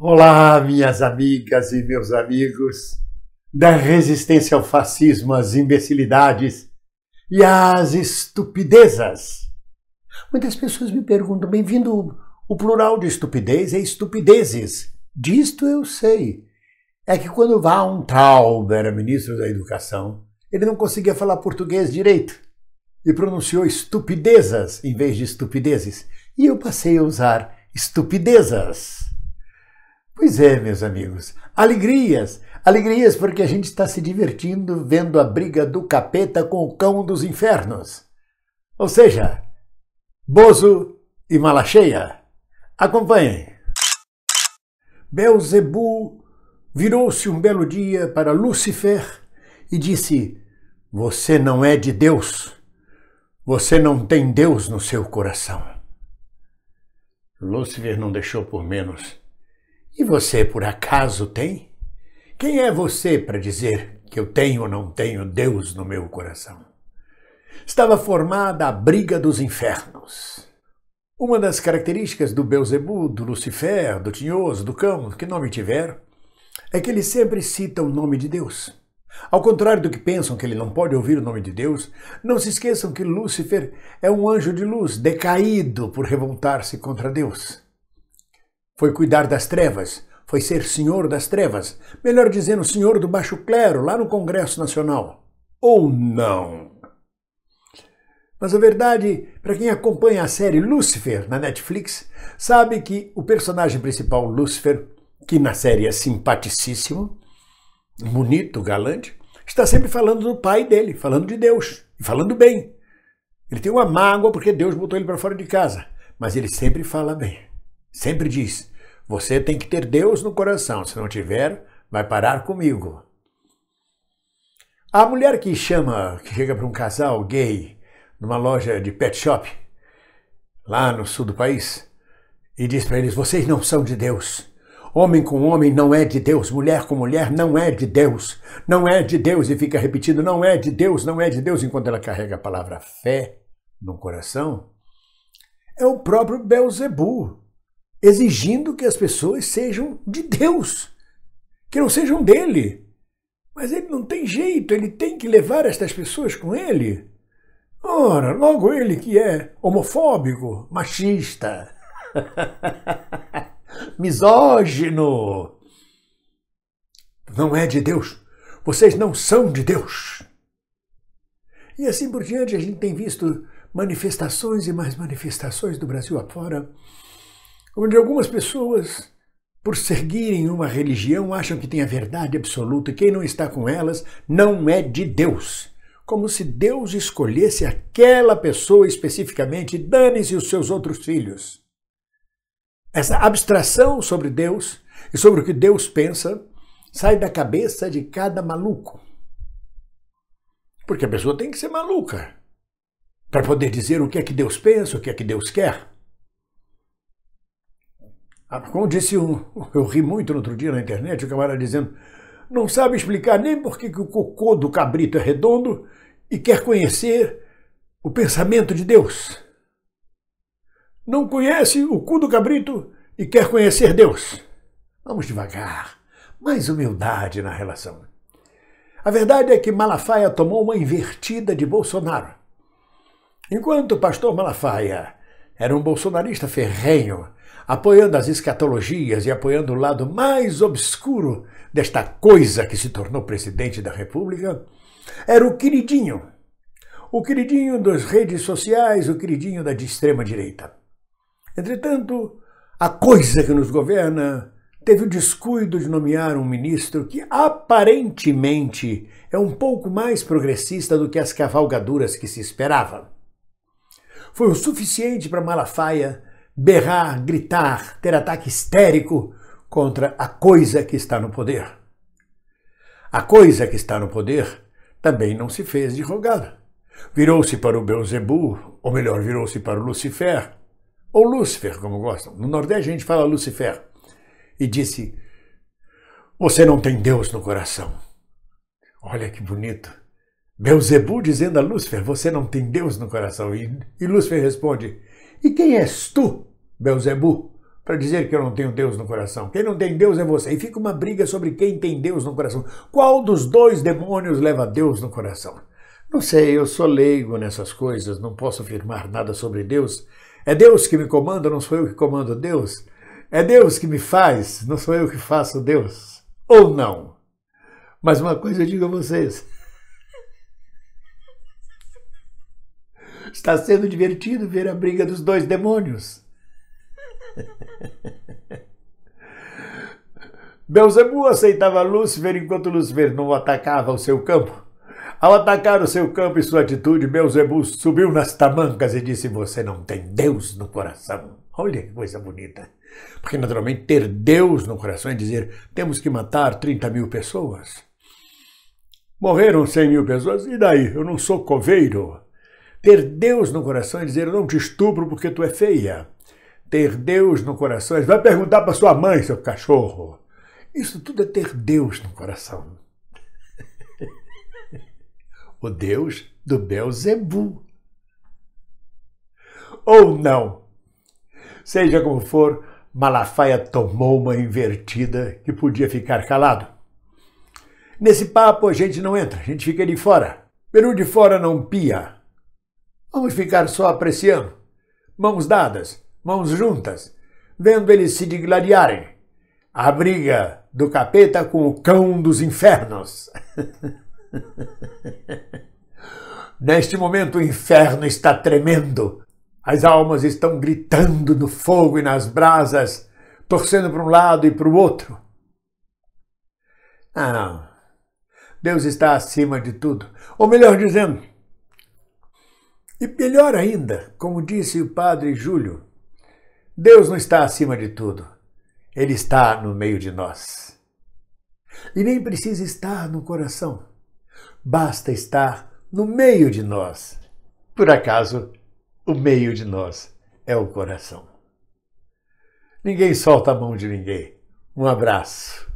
Olá, minhas amigas e meus amigos, da resistência ao fascismo, às imbecilidades e às estupidezas. Muitas pessoas me perguntam: bem-vindo, o plural de estupidez é estupidezes. Disto eu sei. É que quando Traub era ministro da Educação, ele não conseguia falar português direito e pronunciou estupidezas em vez de estupidezes. E eu passei a usar estupidezas. Pois é, meus amigos, alegrias, alegrias porque a gente está se divertindo vendo a briga do capeta com o cão dos infernos. Ou seja, Bozo e Malacheia. Acompanhem. Belzebu virou-se um belo dia para Lúcifer e disse: Você não é de Deus. Você não tem Deus no seu coração. Lúcifer não deixou por menos e você, por acaso, tem? Quem é você para dizer que eu tenho ou não tenho Deus no meu coração? Estava formada a briga dos infernos. Uma das características do Beuzebu, do Lucifer, do Tinhoso, do Cão, que nome tiver, é que ele sempre cita o nome de Deus. Ao contrário do que pensam que ele não pode ouvir o nome de Deus, não se esqueçam que Lúcifer é um anjo de luz decaído por revoltar-se contra Deus. Foi cuidar das trevas, foi ser senhor das trevas, melhor dizendo, senhor do baixo clero, lá no Congresso Nacional. Ou não? Mas a verdade, para quem acompanha a série Lúcifer na Netflix, sabe que o personagem principal, Lúcifer, que na série é simpaticíssimo, bonito, galante, está sempre falando do pai dele, falando de Deus, e falando bem. Ele tem uma mágoa porque Deus botou ele para fora de casa, mas ele sempre fala bem. Sempre diz: você tem que ter Deus no coração, se não tiver, vai parar comigo. A mulher que chama, que chega para um casal gay numa loja de pet shop, lá no sul do país, e diz para eles: vocês não são de Deus. Homem com homem não é de Deus, mulher com mulher não é de Deus, não é de Deus, e fica repetindo: não é de Deus, não é de Deus, enquanto ela carrega a palavra fé no coração. É o próprio Belzebu exigindo que as pessoas sejam de Deus, que não sejam dele. Mas ele não tem jeito, ele tem que levar estas pessoas com ele. Ora, logo ele que é homofóbico, machista, misógino. Não é de Deus. Vocês não são de Deus. E assim por diante, a gente tem visto manifestações e mais manifestações do Brasil afora onde algumas pessoas, por seguirem uma religião, acham que tem a verdade absoluta e quem não está com elas não é de Deus. Como se Deus escolhesse aquela pessoa especificamente, dane-se os seus outros filhos. Essa abstração sobre Deus e sobre o que Deus pensa sai da cabeça de cada maluco. Porque a pessoa tem que ser maluca para poder dizer o que é que Deus pensa, o que é que Deus quer. Ah, como disse um, eu ri muito no outro dia na internet, o camarada dizendo, não sabe explicar nem por que o cocô do cabrito é redondo e quer conhecer o pensamento de Deus. Não conhece o cu do cabrito e quer conhecer Deus. Vamos devagar, mais humildade na relação. A verdade é que Malafaia tomou uma invertida de Bolsonaro. Enquanto o pastor Malafaia era um bolsonarista ferrenho, apoiando as escatologias e apoiando o lado mais obscuro desta coisa que se tornou presidente da República. Era o queridinho, o queridinho das redes sociais, o queridinho da extrema-direita. Entretanto, a coisa que nos governa teve o descuido de nomear um ministro que aparentemente é um pouco mais progressista do que as cavalgaduras que se esperava foi o suficiente para Malafaia berrar, gritar, ter ataque histérico contra a coisa que está no poder. A coisa que está no poder também não se fez de rogada. Virou-se para o Beuzebu, ou melhor, virou-se para o Lucifer, ou Lúcifer, como gostam. No Nordeste a gente fala Lucifer. E disse: Você não tem Deus no coração. Olha que bonito. Beuzebu dizendo a Lúcifer: Você não tem Deus no coração. E, e Lúcifer responde: E quem és tu, Beuzebu, para dizer que eu não tenho Deus no coração? Quem não tem Deus é você. E fica uma briga sobre quem tem Deus no coração. Qual dos dois demônios leva Deus no coração? Não sei, eu sou leigo nessas coisas, não posso afirmar nada sobre Deus. É Deus que me comanda, não sou eu que comando Deus. É Deus que me faz, não sou eu que faço Deus. Ou não. Mas uma coisa eu digo a vocês. Está sendo divertido ver a briga dos dois demônios. Belzebu aceitava Lúcifer enquanto Lúcifer não atacava o seu campo. Ao atacar o seu campo e sua atitude, Belzebu subiu nas tamancas e disse: Você não tem Deus no coração. Olha que coisa bonita. Porque, naturalmente, ter Deus no coração é dizer: temos que matar 30 mil pessoas. Morreram 100 mil pessoas, e daí? Eu não sou coveiro. Ter Deus no coração e dizer: Eu não te estupro porque tu é feia. Ter Deus no coração. Vai perguntar para sua mãe, seu cachorro. Isso tudo é ter Deus no coração. o Deus do Belzebu. Ou não. Seja como for, Malafaia tomou uma invertida que podia ficar calado. Nesse papo a gente não entra, a gente fica de fora. Peru de fora não pia. Vamos ficar só apreciando, mãos dadas, mãos juntas, vendo eles se digladiarem. A briga do capeta com o cão dos infernos. Neste momento o inferno está tremendo. As almas estão gritando no fogo e nas brasas, torcendo para um lado e para o outro. Ah, não. Deus está acima de tudo. Ou melhor dizendo, e melhor ainda, como disse o padre Júlio, Deus não está acima de tudo, Ele está no meio de nós. E nem precisa estar no coração, basta estar no meio de nós. Por acaso, o meio de nós é o coração. Ninguém solta a mão de ninguém. Um abraço.